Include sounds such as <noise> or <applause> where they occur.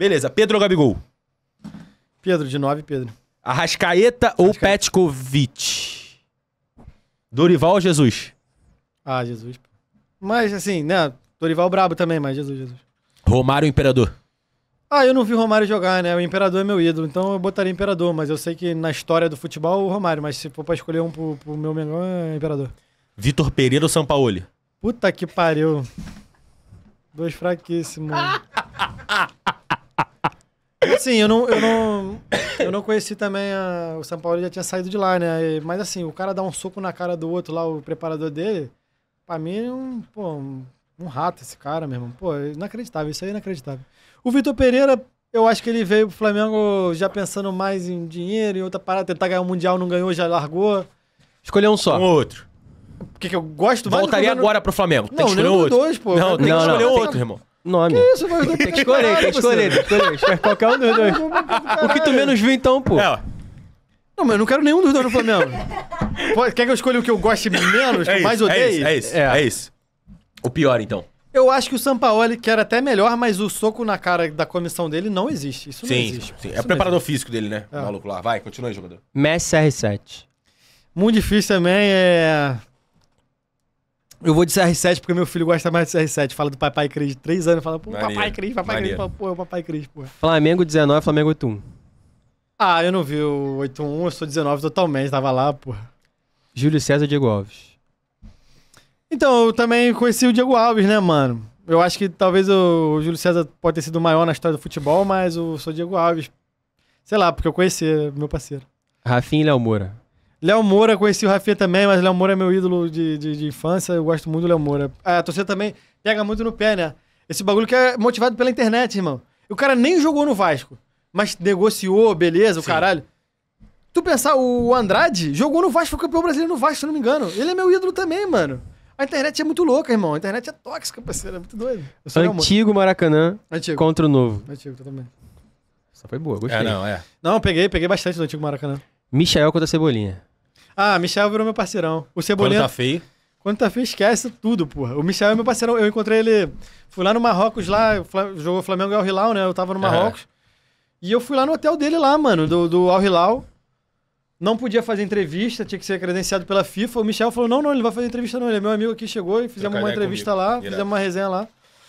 Beleza, Pedro ou Gabigol? Pedro, de 9, Pedro. Arrascaeta, Arrascaeta. ou Petkovic? Dorival ou Jesus? Ah, Jesus. Mas assim, né? Dorival brabo também, mas Jesus, Jesus. Romário ou Imperador? Ah, eu não vi o Romário jogar, né? O Imperador é meu ídolo, então eu botaria Imperador, mas eu sei que na história do futebol, o Romário, mas se for pra escolher um pro, pro meu melhor, é Imperador. Vitor Pereira ou Sampaoli? Puta que pariu. Dois fraquíssimos. <laughs> assim, eu não, eu não, eu não conheci também a, o São Paulo, já tinha saído de lá, né? E, mas assim, o cara dá um soco na cara do outro lá, o preparador dele, pra mim é um, pô, um, um rato esse cara, meu irmão. Pô, é inacreditável, isso aí é inacreditável. O Vitor Pereira, eu acho que ele veio pro Flamengo já pensando mais em dinheiro e outra parada, tentar ganhar o Mundial, não ganhou, já largou. Escolheu um só. Um outro. Porque que eu gosto mais Voltaria do agora pro Flamengo. Não, tem que escolher um outro. Dois, pô. Não, tem não, que escolher não, outro, irmão. Nome. Que isso, mano? Tem que <laughs> escolher, tem que escolher, tem que escolher. Escolhe qualquer <laughs> um dos dois. O que tu menos viu, então, pô? É, ó. Não, mas eu não quero nenhum dos dois no Flamengo. <laughs> Pô, quer que eu escolha o que eu goste menos, é que eu mais odeio? É isso, é isso, é. é isso. O pior, então. Eu acho que o Sampaoli que era até melhor, mas o soco na cara da comissão dele não existe. Isso não existe. Sim. é o preparador existe. físico dele, né? É. O maluco lá. Vai, continua aí, jogador. Messi R7. Muito difícil também é. Eu vou de CR7 porque meu filho gosta mais de CR7. Fala do Papai Cris. Três anos, fala, pô, Papai Cris, Papai Maneiro. Cris, pô, Papai Cris, pô. Flamengo 19, Flamengo 81. Ah, eu não vi o 81, eu sou 19 totalmente, tava lá, pô. Júlio César Diego Alves. Então, eu também conheci o Diego Alves, né, mano? Eu acho que talvez o Júlio César pode ter sido o maior na história do futebol, mas eu sou Diego Alves. Sei lá, porque eu conheci meu parceiro. Rafinha e Léo Moura. Léo Moura, conheci o Rafinha também, mas Léo Moura é meu ídolo de, de, de infância, eu gosto muito do Léo Moura. É, a torcida também pega muito no pé, né? Esse bagulho que é motivado pela internet, irmão. O cara nem jogou no Vasco, mas negociou, beleza, Sim. o caralho. Tu pensar, o Andrade jogou no Vasco, foi campeão brasileiro no Vasco, se não me engano. Ele é meu ídolo também, mano. A internet é muito louca, irmão. A internet é tóxica, parceiro. É muito doido. Antigo Maracanã Antigo. contra o novo. Antigo, também. Só foi boa, gostei. É, não, é. Não, peguei, peguei bastante do Antigo Maracanã. Michael contra Cebolinha. Ah, Michel virou meu parceirão. O Cebolinha. Quando tá feio. Quando tá feio, esquece tudo, porra. O Michel é meu parceirão. Eu encontrei ele. Fui lá no Marrocos, lá, jogou Flamengo e Al Hilal, né? Eu tava no é. Marrocos. Uhum. E eu fui lá no hotel dele lá, mano, do, do Al Hilal. Não podia fazer entrevista, tinha que ser credenciado pela FIFA. O Michel falou: não, não, ele vai fazer entrevista, não. Ele é meu amigo aqui, chegou e fizemos uma entrevista comigo. lá, Irado. fizemos uma resenha lá.